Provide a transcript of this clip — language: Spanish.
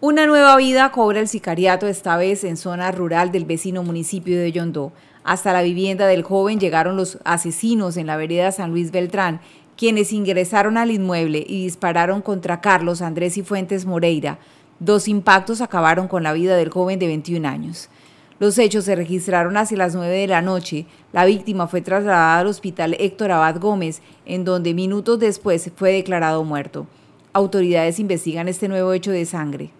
Una nueva vida cobra el sicariato, esta vez en zona rural del vecino municipio de Yondó. Hasta la vivienda del joven llegaron los asesinos en la vereda San Luis Beltrán, quienes ingresaron al inmueble y dispararon contra Carlos Andrés y Fuentes Moreira. Dos impactos acabaron con la vida del joven de 21 años. Los hechos se registraron hacia las 9 de la noche. La víctima fue trasladada al hospital Héctor Abad Gómez, en donde minutos después fue declarado muerto. Autoridades investigan este nuevo hecho de sangre.